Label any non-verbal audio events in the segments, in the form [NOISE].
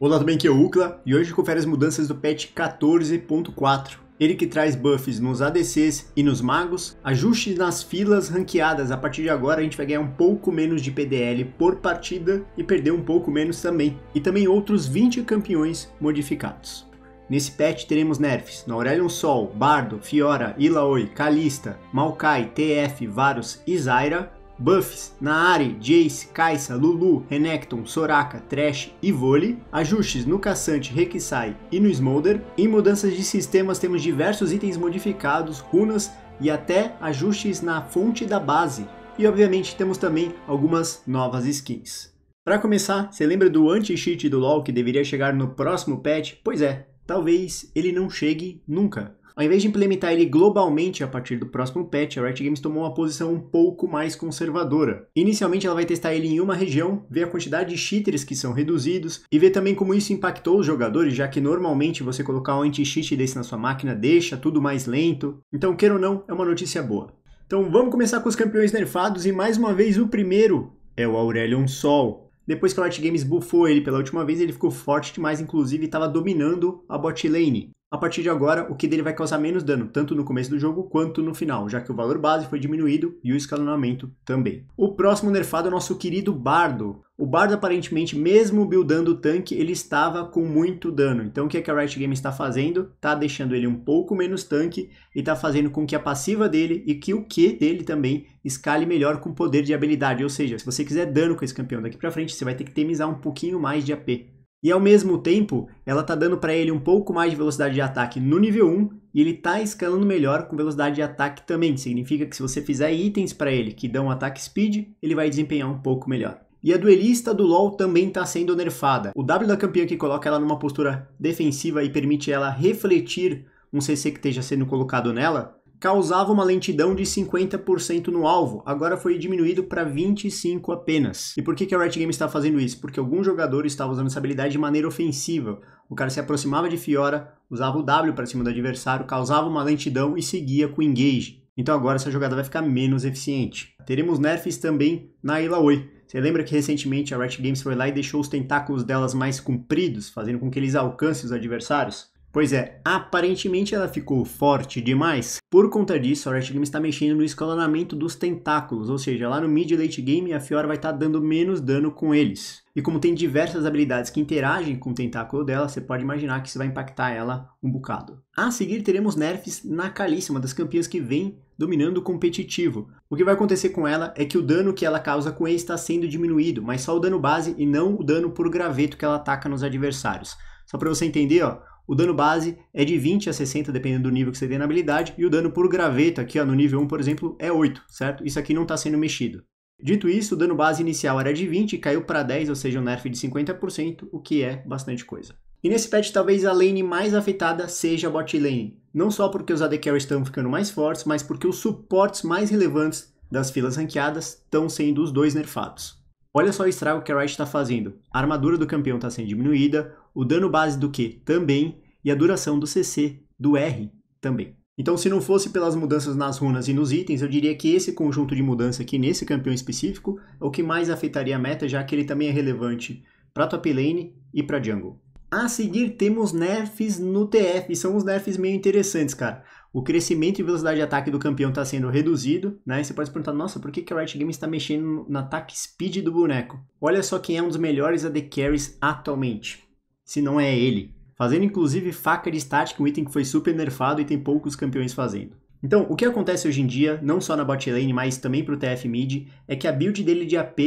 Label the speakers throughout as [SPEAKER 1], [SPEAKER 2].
[SPEAKER 1] Olá, também que é o Ucla e hoje confere as mudanças do patch 14.4. Ele que traz buffs nos ADCs e nos magos, ajustes nas filas ranqueadas. A partir de agora a gente vai ganhar um pouco menos de PDL por partida e perder um pouco menos também. E também outros 20 campeões modificados. Nesse patch teremos nerfs na Aurelion Sol, Bardo, Fiora, Illaoi, Kalista, Maokai, TF, Varus e Zyra, Buffs, Naari, Jace, Kaisa, Lulu, Renekton, Soraka, Trash e Voli, ajustes no caçante, Rekisai e no Smolder. Em mudanças de sistemas temos diversos itens modificados, runas e até ajustes na fonte da base. E obviamente temos também algumas novas skins. Para começar, você lembra do anti-cheat do LoL que deveria chegar no próximo patch? Pois é, talvez ele não chegue nunca. Ao invés de implementar ele globalmente a partir do próximo patch, a Riot Games tomou uma posição um pouco mais conservadora. Inicialmente ela vai testar ele em uma região, ver a quantidade de cheaters que são reduzidos e ver também como isso impactou os jogadores, já que normalmente você colocar um anti-cheat desse na sua máquina deixa tudo mais lento. Então, queira ou não, é uma notícia boa. Então vamos começar com os campeões nerfados e mais uma vez o primeiro é o Aurelion Sol. Depois que a Riot Games buffou ele pela última vez, ele ficou forte demais, inclusive estava dominando a bot lane. A partir de agora, o que dele vai causar menos dano, tanto no começo do jogo quanto no final, já que o valor base foi diminuído e o escalonamento também. O próximo nerfado é o nosso querido Bardo. O Bardo aparentemente, mesmo buildando o tanque, ele estava com muito dano. Então o que, é que a Riot Games está fazendo? Está deixando ele um pouco menos tanque e está fazendo com que a passiva dele e que o Q dele também escale melhor com poder de habilidade. Ou seja, se você quiser dano com esse campeão daqui para frente, você vai ter que temizar um pouquinho mais de AP. E ao mesmo tempo, ela tá dando para ele um pouco mais de velocidade de ataque no nível 1 e ele tá escalando melhor com velocidade de ataque também. Significa que se você fizer itens para ele que dão ataque speed, ele vai desempenhar um pouco melhor. E a duelista do LoL também está sendo nerfada. O W da campeã que coloca ela numa postura defensiva e permite ela refletir um CC que esteja sendo colocado nela, causava uma lentidão de 50% no alvo, agora foi diminuído para 25 apenas. E por que, que a Riot Games está fazendo isso? Porque algum jogador estava usando essa habilidade de maneira ofensiva. O cara se aproximava de Fiora, usava o W para cima do adversário, causava uma lentidão e seguia com engage. Então agora essa jogada vai ficar menos eficiente. Teremos nerfs também na Ila Oi. Você lembra que recentemente a Riot Games foi lá e deixou os tentáculos delas mais compridos, fazendo com que eles alcancem os adversários? Pois é, aparentemente ela ficou forte demais. Por conta disso, a Riot Games está mexendo no escalonamento dos tentáculos, ou seja, lá no mid late game a Fiora vai estar tá dando menos dano com eles. E como tem diversas habilidades que interagem com o tentáculo dela, você pode imaginar que isso vai impactar ela um bocado. A seguir teremos nerfs na Calice, uma das campeãs que vem dominando o competitivo. O que vai acontecer com ela é que o dano que ela causa com E está sendo diminuído, mas só o dano base e não o dano por graveto que ela ataca nos adversários. Só para você entender, ó, o dano base é de 20 a 60, dependendo do nível que você tem na habilidade, e o dano por graveto aqui ó, no nível 1, por exemplo, é 8, certo? Isso aqui não está sendo mexido. Dito isso, o dano base inicial era de 20 e caiu para 10, ou seja, um nerf de 50%, o que é bastante coisa. E nesse patch, talvez a lane mais afetada seja a bot lane. Não só porque os AD carries estão ficando mais fortes, mas porque os suportes mais relevantes das filas ranqueadas estão sendo os dois nerfados. Olha só o estrago que a Riot está fazendo. A armadura do campeão está sendo diminuída, o dano base do Q também e a duração do CC do R também. Então, se não fosse pelas mudanças nas runas e nos itens, eu diria que esse conjunto de mudança aqui nesse campeão específico é o que mais afetaria a meta, já que ele também é relevante para top lane e para jungle. A seguir temos nerfs no TF, e são uns nerfs meio interessantes, cara. O crescimento e velocidade de ataque do campeão está sendo reduzido, né? E você pode se perguntar, nossa, por que, que a Riot Games está mexendo no ataque speed do boneco? Olha só quem é um dos melhores AD Carries atualmente se não é ele. Fazendo inclusive faca de Static, um item que foi super nerfado e tem poucos campeões fazendo. Então, o que acontece hoje em dia, não só na bot lane, mas também pro TF mid, é que a build dele de AP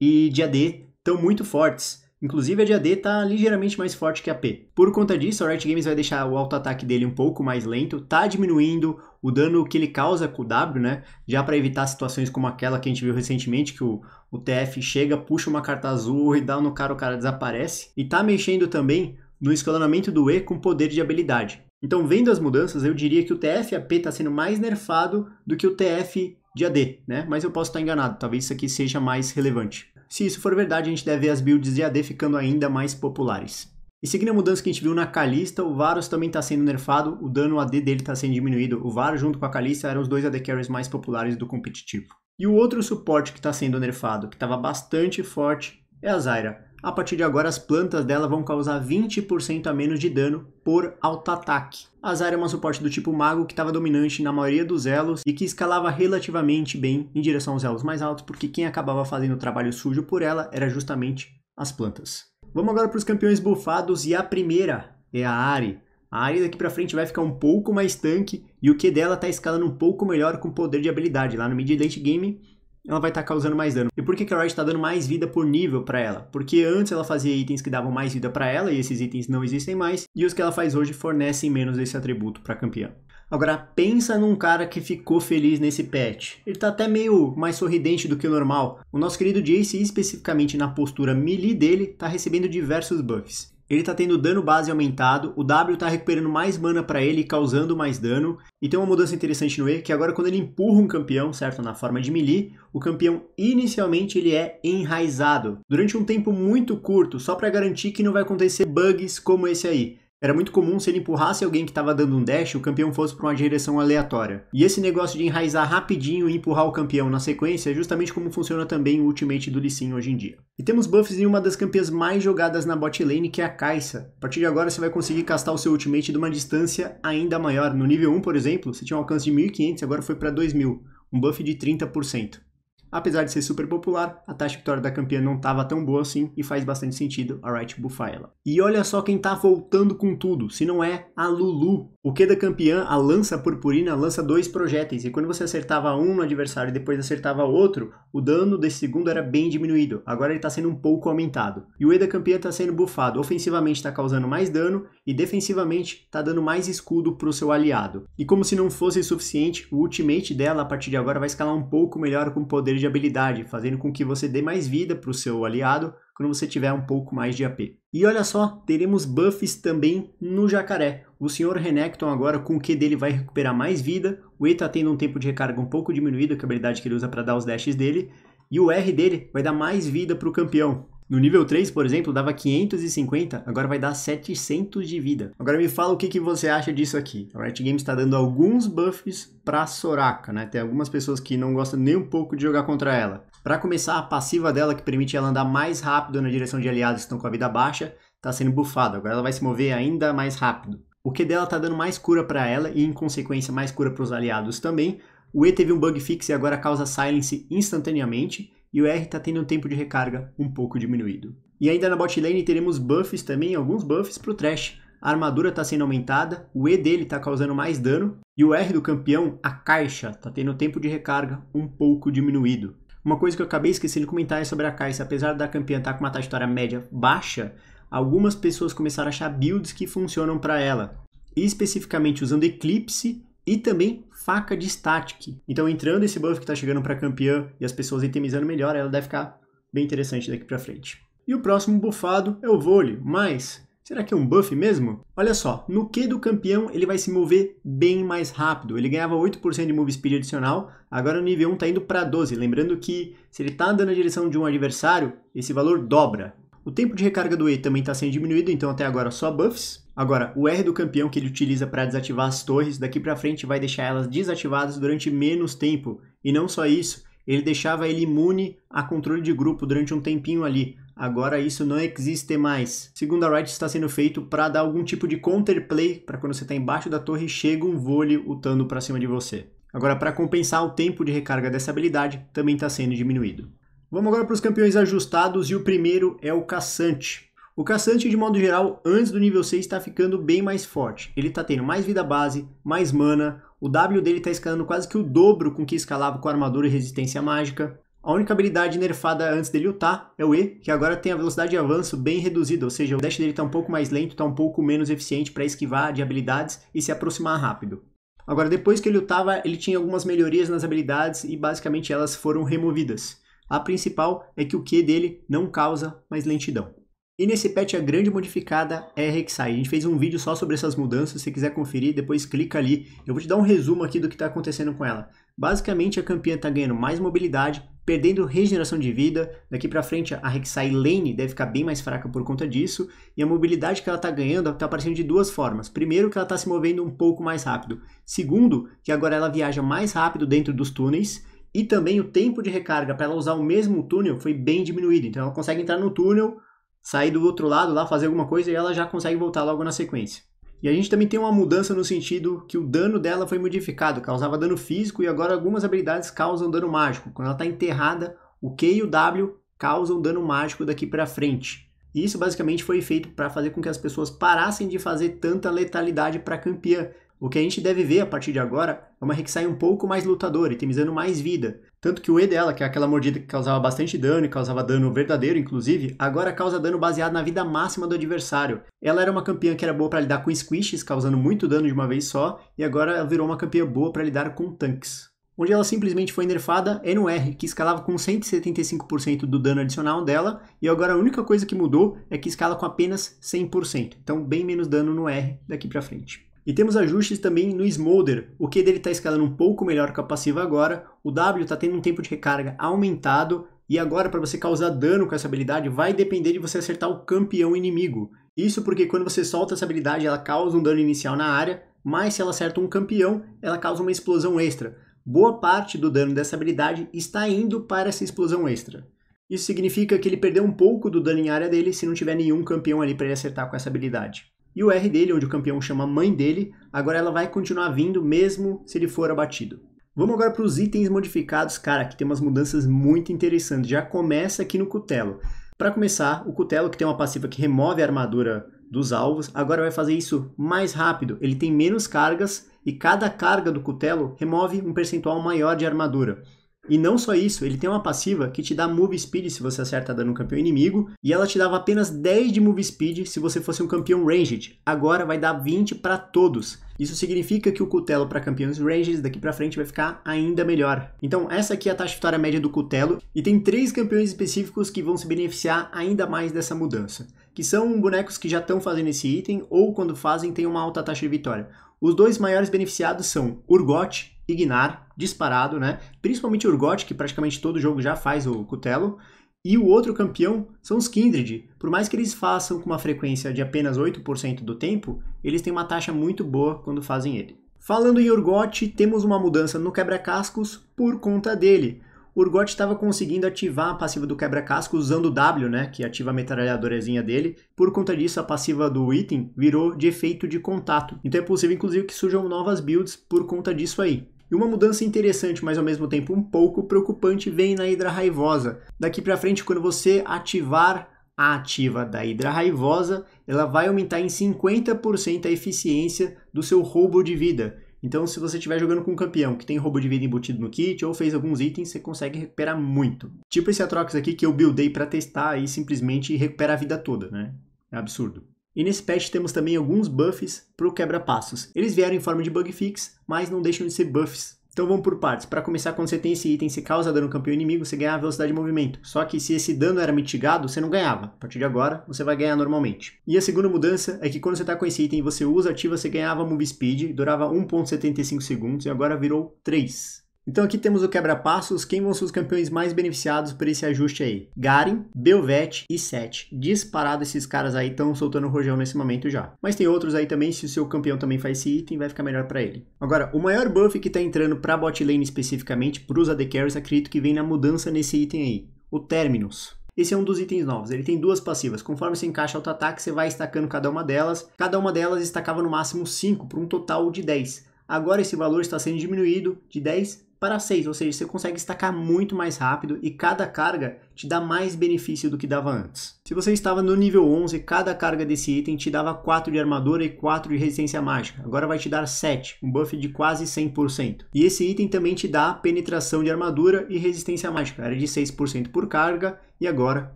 [SPEAKER 1] e de AD estão muito fortes. Inclusive a de AD tá ligeiramente mais forte que a AP. Por conta disso, a Riot Games vai deixar o auto-ataque dele um pouco mais lento, tá diminuindo o dano que ele causa com o W, né? Já para evitar situações como aquela que a gente viu recentemente, que o, o TF chega, puxa uma carta azul e dá no cara, o cara desaparece. E tá mexendo também no escalonamento do E com poder de habilidade. Então, vendo as mudanças, eu diria que o TF AP está sendo mais nerfado do que o TF de AD, né? Mas eu posso estar enganado, talvez isso aqui seja mais relevante. Se isso for verdade, a gente deve ver as builds de AD ficando ainda mais populares. E seguindo a mudança que a gente viu na Kalista, o Varus também está sendo nerfado, o dano AD dele está sendo diminuído. O Varus junto com a Kalista eram os dois AD carries mais populares do competitivo. E o outro suporte que está sendo nerfado, que estava bastante forte, é a Zyra. A partir de agora, as plantas dela vão causar 20% a menos de dano por auto-ataque. A Zyra é uma suporte do tipo mago que estava dominante na maioria dos elos e que escalava relativamente bem em direção aos elos mais altos, porque quem acabava fazendo o trabalho sujo por ela era justamente as plantas. Vamos agora para os campeões bufados e a primeira é a Ari. A Ari daqui para frente vai ficar um pouco mais tanque, e o Q dela tá escalando um pouco melhor com poder de habilidade. Lá no mid late game, ela vai estar tá causando mais dano. E por que, que a Riot tá dando mais vida por nível para ela? Porque antes ela fazia itens que davam mais vida para ela, e esses itens não existem mais, e os que ela faz hoje fornecem menos esse atributo para campeã. Agora, pensa num cara que ficou feliz nesse patch. Ele tá até meio mais sorridente do que o normal. O nosso querido Jace, especificamente na postura melee dele, tá recebendo diversos buffs ele tá tendo dano base aumentado, o W tá recuperando mais mana para ele, causando mais dano, e tem uma mudança interessante no E, que agora quando ele empurra um campeão, certo, na forma de melee, o campeão inicialmente ele é enraizado, durante um tempo muito curto, só para garantir que não vai acontecer bugs como esse aí. Era muito comum se ele empurrasse alguém que estava dando um dash, o campeão fosse para uma direção aleatória. E esse negócio de enraizar rapidinho e empurrar o campeão na sequência é justamente como funciona também o ultimate do Lee Sin hoje em dia. E temos buffs em uma das campeãs mais jogadas na bot lane, que é a Kai'Sa. A partir de agora você vai conseguir castar o seu ultimate de uma distância ainda maior. No nível 1, por exemplo, você tinha um alcance de 1500, agora foi para 2000, um buff de 30%. Apesar de ser super popular, a taxa vitória da campeã não estava tão boa assim e faz bastante sentido a Wright bufar ela. E olha só quem tá voltando com tudo, se não é a Lulu. O que da campeã, a lança purpurina, lança dois projéteis e quando você acertava um no adversário e depois acertava outro, o dano desse segundo era bem diminuído. Agora ele tá sendo um pouco aumentado. E o E da campeã tá sendo bufado. Ofensivamente tá causando mais dano e defensivamente tá dando mais escudo pro seu aliado. E como se não fosse suficiente, o ultimate dela a partir de agora vai escalar um pouco melhor com o poder de habilidade, fazendo com que você dê mais vida para o seu aliado quando você tiver um pouco mais de AP. E olha só, teremos buffs também no jacaré. O Sr. Renekton agora com o Q dele vai recuperar mais vida, o E tá tendo um tempo de recarga um pouco diminuído, que é a habilidade que ele usa para dar os dashes dele, e o R dele vai dar mais vida para o campeão. No nível 3, por exemplo, dava 550, agora vai dar 700 de vida. Agora me fala o que, que você acha disso aqui. A Riot Games está dando alguns buffs para Soraka, né? Tem algumas pessoas que não gostam nem um pouco de jogar contra ela. Para começar, a passiva dela, que permite ela andar mais rápido na direção de aliados que estão com a vida baixa, está sendo bufada. Agora ela vai se mover ainda mais rápido. O que dela está dando mais cura para ela e, em consequência, mais cura para os aliados também. O E teve um bug fix e agora causa silence instantaneamente e o R está tendo um tempo de recarga um pouco diminuído. E ainda na bot lane teremos buffs também, alguns buffs para o Trash. A armadura está sendo aumentada, o E dele está causando mais dano, e o R do campeão, a caixa, está tendo um tempo de recarga um pouco diminuído. Uma coisa que eu acabei esquecendo de comentar é sobre a caixa. Apesar da campeã estar tá com uma trajetória média baixa, algumas pessoas começaram a achar builds que funcionam para ela. E especificamente usando Eclipse e também faca de static. Então, entrando esse buff que está chegando para campeã e as pessoas itemizando melhor, ela deve ficar bem interessante daqui para frente. E o próximo bufado é o vôlei, mas será que é um buff mesmo? Olha só, no Q do campeão ele vai se mover bem mais rápido. Ele ganhava 8% de move speed adicional, agora no nível 1 está indo para 12. Lembrando que se ele está andando na direção de um adversário, esse valor dobra. O tempo de recarga do E também está sendo diminuído, então até agora só buffs. Agora, o R do campeão que ele utiliza para desativar as torres, daqui para frente vai deixar elas desativadas durante menos tempo. E não só isso, ele deixava ele imune a controle de grupo durante um tempinho ali. Agora isso não existe mais. Segundo a Riot, está sendo feito para dar algum tipo de counterplay para quando você está embaixo da torre chega um vôlei lutando para cima de você. Agora, para compensar o tempo de recarga dessa habilidade, também está sendo diminuído. Vamos agora para os campeões ajustados e o primeiro é o caçante. O caçante, de modo geral, antes do nível 6 está ficando bem mais forte. Ele está tendo mais vida base, mais mana, o W dele está escalando quase que o dobro com que escalava com armadura e resistência mágica. A única habilidade nerfada antes dele lutar é o E, que agora tem a velocidade de avanço bem reduzida, ou seja, o dash dele está um pouco mais lento, está um pouco menos eficiente para esquivar de habilidades e se aproximar rápido. Agora, depois que ele lutava, ele tinha algumas melhorias nas habilidades e basicamente elas foram removidas. A principal é que o Q dele não causa mais lentidão. E nesse patch a grande modificada é Rek'Sai. A gente fez um vídeo só sobre essas mudanças, se quiser conferir, depois clica ali. Eu vou te dar um resumo aqui do que está acontecendo com ela. Basicamente a campeã está ganhando mais mobilidade, perdendo regeneração de vida, daqui para frente a Rek'Sai lane deve ficar bem mais fraca por conta disso, e a mobilidade que ela está ganhando está aparecendo de duas formas. Primeiro que ela está se movendo um pouco mais rápido. Segundo, que agora ela viaja mais rápido dentro dos túneis, e também o tempo de recarga para ela usar o mesmo túnel foi bem diminuído. Então ela consegue entrar no túnel, sair do outro lado lá, fazer alguma coisa e ela já consegue voltar logo na sequência. E a gente também tem uma mudança no sentido que o dano dela foi modificado, causava dano físico e agora algumas habilidades causam dano mágico. Quando ela está enterrada, o Q e o W causam dano mágico daqui para frente. isso basicamente foi feito para fazer com que as pessoas parassem de fazer tanta letalidade para campeã, o que a gente deve ver a partir de agora é uma Rek'Sai um pouco mais lutadora, itemizando mais vida. Tanto que o E dela, que é aquela mordida que causava bastante dano e causava dano verdadeiro, inclusive, agora causa dano baseado na vida máxima do adversário. Ela era uma campeã que era boa para lidar com squishes, causando muito dano de uma vez só, e agora ela virou uma campeã boa para lidar com tanques onde ela simplesmente foi nerfada é no R, que escalava com 175% do dano adicional dela, e agora a única coisa que mudou é que escala com apenas 100%, então bem menos dano no R daqui para frente. E temos ajustes também no Smolder, o Q dele está escalando um pouco melhor que a passiva agora, o W está tendo um tempo de recarga aumentado, e agora para você causar dano com essa habilidade vai depender de você acertar o campeão inimigo. Isso porque quando você solta essa habilidade ela causa um dano inicial na área, mas se ela acerta um campeão, ela causa uma explosão extra. Boa parte do dano dessa habilidade está indo para essa explosão extra. Isso significa que ele perdeu um pouco do dano em área dele se não tiver nenhum campeão ali para ele acertar com essa habilidade. E o R dele, onde o campeão chama mãe dele, agora ela vai continuar vindo mesmo se ele for abatido. Vamos agora para os itens modificados, cara, que tem umas mudanças muito interessantes. Já começa aqui no cutelo. Para começar, o cutelo, que tem uma passiva que remove a armadura dos alvos, agora vai fazer isso mais rápido. Ele tem menos cargas e cada carga do cutelo remove um percentual maior de armadura. E não só isso, ele tem uma passiva que te dá move speed se você acerta dando um campeão inimigo, e ela te dava apenas 10 de move speed se você fosse um campeão ranged. Agora vai dar 20 para todos. Isso significa que o cutelo para campeões ranged daqui para frente vai ficar ainda melhor. Então essa aqui é a taxa de vitória média do cutelo, e tem três campeões específicos que vão se beneficiar ainda mais dessa mudança, que são bonecos que já estão fazendo esse item, ou quando fazem tem uma alta taxa de vitória. Os dois maiores beneficiados são Urgot Ignar, disparado, né? Principalmente o Urgot, que praticamente todo jogo já faz o Cutelo. E o outro campeão são os Kindred. Por mais que eles façam com uma frequência de apenas 8% do tempo, eles têm uma taxa muito boa quando fazem ele. Falando em Urgot, temos uma mudança no quebra-cascos por conta dele. O Urgot estava conseguindo ativar a passiva do quebra-cascos usando o W, né, que ativa a metralhadorazinha dele. Por conta disso, a passiva do item virou de efeito de contato. Então é possível, inclusive, que surjam novas builds por conta disso aí. E uma mudança interessante, mas ao mesmo tempo um pouco preocupante, vem na hidra raivosa. Daqui para frente, quando você ativar a ativa da hidra raivosa, ela vai aumentar em 50% a eficiência do seu roubo de vida. Então, se você estiver jogando com um campeão que tem roubo de vida embutido no kit ou fez alguns itens, você consegue recuperar muito. Tipo esse Atrox aqui que eu buildei para testar e simplesmente recupera a vida toda, né? É absurdo. E nesse patch temos também alguns buffs para o quebra-passos. Eles vieram em forma de bug fix, mas não deixam de ser buffs, então vamos por partes. Para começar, quando você tem esse item, se causa dano campeão inimigo, você ganha a velocidade de movimento. Só que se esse dano era mitigado, você não ganhava. A partir de agora, você vai ganhar normalmente. E a segunda mudança é que quando você está com esse item, você usa, ativa, você ganhava move speed, durava 1.75 segundos e agora virou 3. Então aqui temos o quebra-passos, quem vão ser os campeões mais beneficiados por esse ajuste aí? Garen, Belvete e Sete. Disparado esses caras aí estão soltando o rojão nesse momento já. Mas tem outros aí também, se o seu campeão também faz esse item, vai ficar melhor para ele. Agora, o maior buff que tá entrando pra bot lane especificamente, pros AD Carries, acredito que vem na mudança nesse item aí. O Terminus. Esse é um dos itens novos. Ele tem duas passivas. Conforme você encaixa auto-ataque, você vai estacando cada uma delas. Cada uma delas estacava no máximo 5, para um total de 10. Agora esse valor está sendo diminuído de 10 para 6, ou seja, você consegue estacar muito mais rápido e cada carga te dá mais benefício do que dava antes. Se você estava no nível 11, cada carga desse item te dava 4 de armadura e 4 de resistência mágica, agora vai te dar 7, um buff de quase 100%. E esse item também te dá penetração de armadura e resistência mágica, era de 6% por carga e agora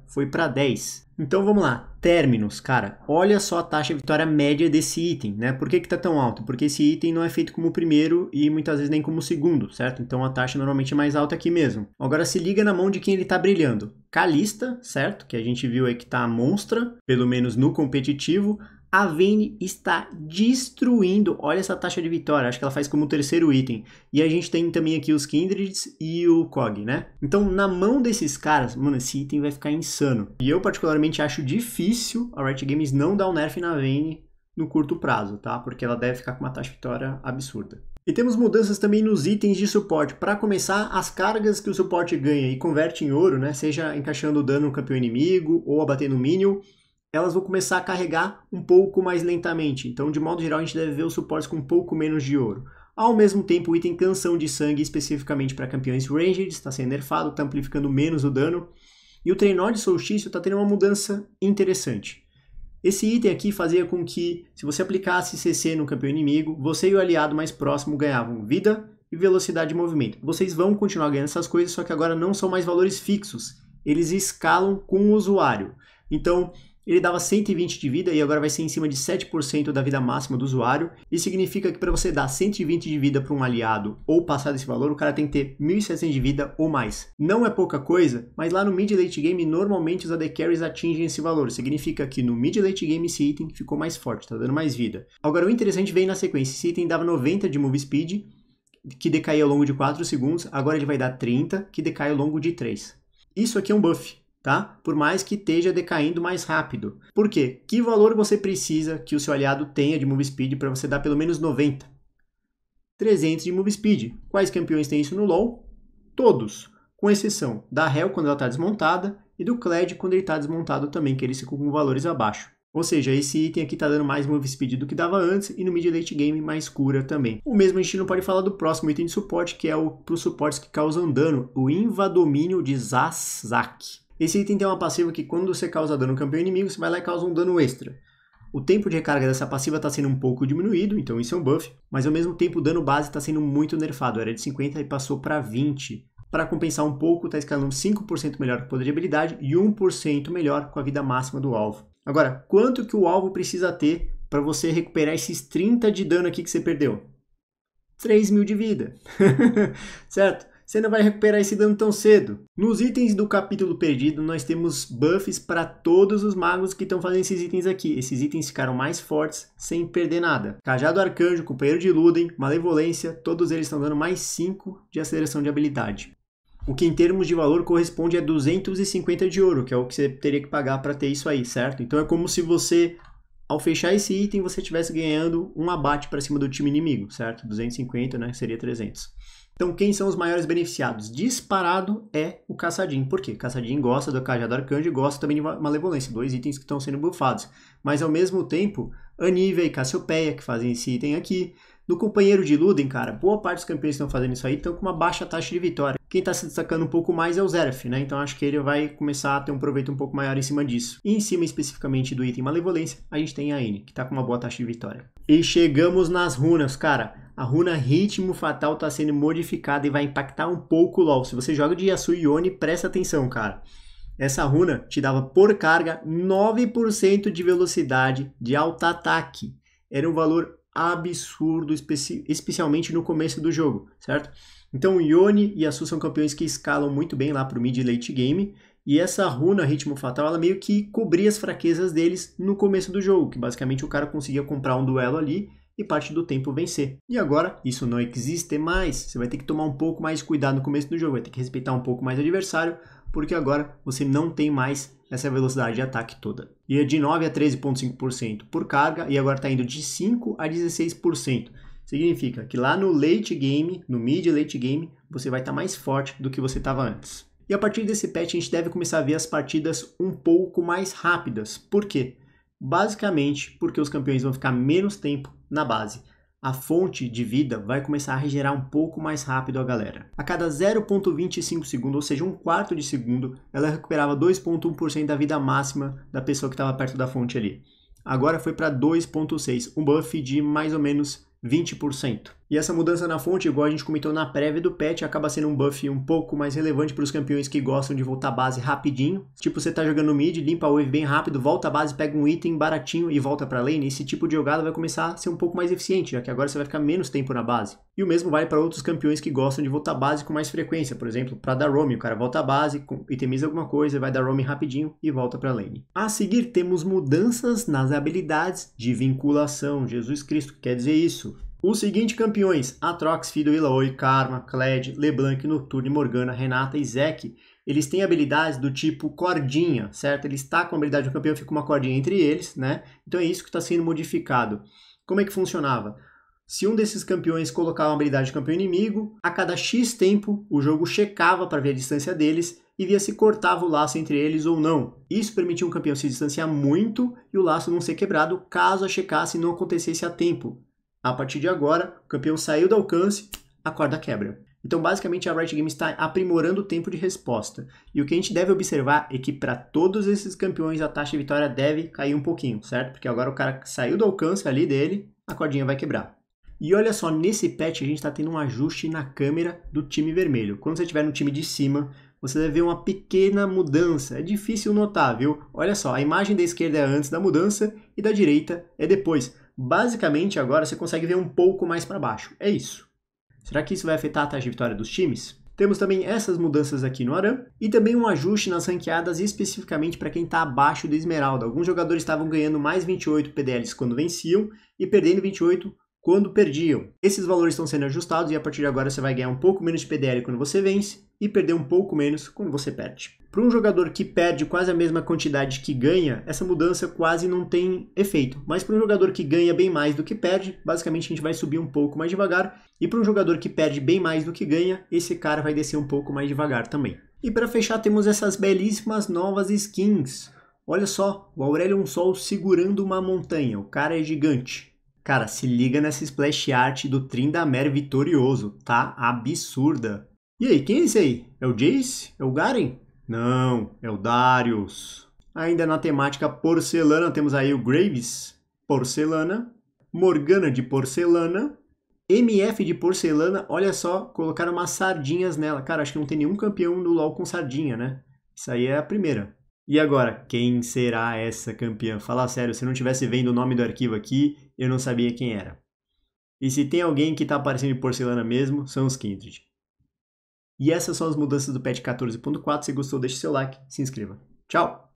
[SPEAKER 1] foi para 10. Então vamos lá, términos, cara, olha só a taxa de vitória média desse item, né? Por que que tá tão alto? Porque esse item não é feito como o primeiro e muitas vezes nem como o segundo, certo? Então a taxa normalmente é mais alta aqui mesmo. Agora se liga na mão de quem ele está brilhando. Calista, certo? Que a gente viu aí que tá a monstra, pelo menos no competitivo. A Vane está destruindo. Olha essa taxa de vitória. Acho que ela faz como terceiro item. E a gente tem também aqui os Kindreds e o Cog, né? Então, na mão desses caras, mano, esse item vai ficar insano. E eu, particularmente, acho difícil a Riot Games não dar um nerf na Vane no curto prazo, tá? Porque ela deve ficar com uma taxa de vitória absurda. E temos mudanças também nos itens de suporte. Para começar, as cargas que o suporte ganha e converte em ouro, né? Seja encaixando dano no campeão inimigo ou abatendo o minion elas vão começar a carregar um pouco mais lentamente. Então, de modo geral, a gente deve ver os suportes com um pouco menos de ouro. Ao mesmo tempo, o item Canção de Sangue, especificamente para campeões Ranged, está sendo nerfado, está amplificando menos o dano. E o Treinó de Solstício está tendo uma mudança interessante. Esse item aqui fazia com que, se você aplicasse CC no campeão inimigo, você e o aliado mais próximo ganhavam vida e velocidade de movimento. Vocês vão continuar ganhando essas coisas, só que agora não são mais valores fixos. Eles escalam com o usuário. Então, ele dava 120 de vida e agora vai ser em cima de 7% da vida máxima do usuário. Isso significa que para você dar 120 de vida para um aliado ou passar desse valor, o cara tem que ter 1.700 de vida ou mais. Não é pouca coisa, mas lá no mid late game normalmente os AD carries atingem esse valor. Significa que no mid late game esse item ficou mais forte, tá dando mais vida. Agora o interessante vem na sequência. Esse item dava 90 de move speed, que decaiu ao longo de 4 segundos, agora ele vai dar 30, que decai ao longo de 3. Isso aqui é um buff tá? Por mais que esteja decaindo mais rápido. Por quê? Que valor você precisa que o seu aliado tenha de move speed para você dar pelo menos 90? 300 de move speed. Quais campeões têm isso no LoL? Todos, com exceção da Hell quando ela está desmontada e do Kled quando ele está desmontado também, que eles ficam com valores abaixo. Ou seja, esse item aqui está dando mais move speed do que dava antes e no mid late game mais cura também. O mesmo a gente não pode falar do próximo item de suporte, que é o para os suportes que causam dano, o Invadomínio de Zazak. Esse item tem uma passiva que quando você causa dano no campeão inimigo, você vai lá e causa um dano extra. O tempo de recarga dessa passiva está sendo um pouco diminuído, então isso é um buff, mas ao mesmo tempo o dano base está sendo muito nerfado, era de 50 e passou para 20. Para compensar um pouco, está escalando 5% melhor com o poder de habilidade e 1% melhor com a vida máxima do alvo. Agora, quanto que o alvo precisa ter para você recuperar esses 30 de dano aqui que você perdeu? 3 mil de vida, [LAUGHS] certo? você não vai recuperar esse dano tão cedo. Nos itens do capítulo perdido, nós temos buffs para todos os magos que estão fazendo esses itens aqui. Esses itens ficaram mais fortes sem perder nada. Cajado Arcanjo, Companheiro de Luden, Malevolência, todos eles estão dando mais 5 de aceleração de habilidade. O que em termos de valor corresponde a 250 de ouro, que é o que você teria que pagar para ter isso aí, certo? Então é como se você, ao fechar esse item, você estivesse ganhando um abate para cima do time inimigo, certo? 250, né? Seria 300. Então, quem são os maiores beneficiados? Disparado é o Caçadinho. Por quê? Caçadinho gosta do Cajado Arcanjo e gosta também de Malevolência, dois itens que estão sendo bufados. Mas, ao mesmo tempo, Anívia e Cassiopeia, que fazem esse item aqui. No companheiro de Luden, cara, boa parte dos campeões que estão fazendo isso aí estão com uma baixa taxa de vitória. Quem está se destacando um pouco mais é o Zerf, né? Então acho que ele vai começar a ter um proveito um pouco maior em cima disso. E em cima especificamente do item Malevolência, a gente tem a N, que está com uma boa taxa de vitória. E chegamos nas runas, cara. A runa Ritmo Fatal tá sendo modificada e vai impactar um pouco o LoL. Se você joga de Yasuo e Yone, presta atenção, cara. Essa runa te dava por carga 9% de velocidade de alto ataque. Era um valor absurdo, especi especialmente no começo do jogo, certo? Então Yone e Yasuo são campeões que escalam muito bem lá pro mid late game e essa runa Ritmo Fatal, ela meio que cobria as fraquezas deles no começo do jogo, que basicamente o cara conseguia comprar um duelo ali e parte do tempo vencer. E agora, isso não existe mais. Você vai ter que tomar um pouco mais de cuidado no começo do jogo, vai ter que respeitar um pouco mais o adversário, porque agora você não tem mais essa velocidade de ataque toda. Ia é de 9 a 13,5% por carga e agora está indo de 5 a 16%. Significa que lá no late game, no mid late game, você vai estar tá mais forte do que você estava antes. E a partir desse patch a gente deve começar a ver as partidas um pouco mais rápidas. Por quê? Basicamente porque os campeões vão ficar menos tempo na base. A fonte de vida vai começar a regenerar um pouco mais rápido a galera. A cada 0.25 segundos, ou seja, um quarto de segundo, ela recuperava 2.1% da vida máxima da pessoa que estava perto da fonte ali. Agora foi para 2.6, um buff de mais ou menos 20%. E essa mudança na fonte, igual a gente comentou na prévia do patch, acaba sendo um buff um pouco mais relevante para os campeões que gostam de voltar à base rapidinho. Tipo, você tá jogando mid, limpa a wave bem rápido, volta à base, pega um item baratinho e volta para lane. Esse tipo de jogada vai começar a ser um pouco mais eficiente, já que agora você vai ficar menos tempo na base. E o mesmo vale para outros campeões que gostam de voltar à base com mais frequência, por exemplo, para dar o cara volta à base, itemiza alguma coisa, vai dar rapidinho e volta para lane. A seguir temos mudanças nas habilidades de vinculação. Jesus Cristo, quer dizer isso? Os seguintes campeões, Atrox, Fido, Ilaoi, Karma, Kled, Leblanc, Nocturne, Morgana, Renata e Zek, eles têm habilidades do tipo cordinha, certo? Eles tá com a habilidade do campeão, fica uma cordinha entre eles, né? Então é isso que está sendo modificado. Como é que funcionava? Se um desses campeões colocava uma habilidade de campeão inimigo, a cada X tempo o jogo checava para ver a distância deles e via se cortava o laço entre eles ou não. Isso permitia um campeão se distanciar muito e o laço não ser quebrado caso a checasse não acontecesse a tempo. A partir de agora, o campeão saiu do alcance, a corda quebra. Então, basicamente, a Riot Games está aprimorando o tempo de resposta. E o que a gente deve observar é que para todos esses campeões a taxa de vitória deve cair um pouquinho, certo? Porque agora o cara saiu do alcance ali dele, a cordinha vai quebrar. E olha só, nesse patch a gente está tendo um ajuste na câmera do time vermelho. Quando você estiver no time de cima, você deve ver uma pequena mudança. É difícil notar, viu? Olha só, a imagem da esquerda é antes da mudança e da direita é depois basicamente agora você consegue ver um pouco mais para baixo. É isso. Será que isso vai afetar a taxa de vitória dos times? Temos também essas mudanças aqui no Aram e também um ajuste nas ranqueadas especificamente para quem está abaixo do Esmeralda. Alguns jogadores estavam ganhando mais 28 PDLs quando venciam e perdendo 28 quando perdiam. Esses valores estão sendo ajustados e a partir de agora você vai ganhar um pouco menos de PDL quando você vence e perder um pouco menos quando você perde. Para um jogador que perde quase a mesma quantidade que ganha, essa mudança quase não tem efeito. Mas para um jogador que ganha bem mais do que perde, basicamente a gente vai subir um pouco mais devagar. E para um jogador que perde bem mais do que ganha, esse cara vai descer um pouco mais devagar também. E para fechar, temos essas belíssimas novas skins. Olha só, o Aurelion Sol segurando uma montanha, o cara é gigante. Cara, se liga nessa splash art do Trindamer vitorioso, tá absurda. E aí, quem é esse aí? É o Jace? É o Garen? Não, é o Darius. Ainda na temática porcelana, temos aí o Graves, porcelana, Morgana de porcelana, MF de porcelana, olha só, colocaram umas sardinhas nela. Cara, acho que não tem nenhum campeão no LoL com sardinha, né? Isso aí é a primeira. E agora, quem será essa campeã? Fala sério, se não tivesse vendo o nome do arquivo aqui, eu não sabia quem era. E se tem alguém que está aparecendo em porcelana mesmo, são os Kindred. E essas são as mudanças do patch 14.4. Se gostou, deixe seu like, se inscreva. Tchau!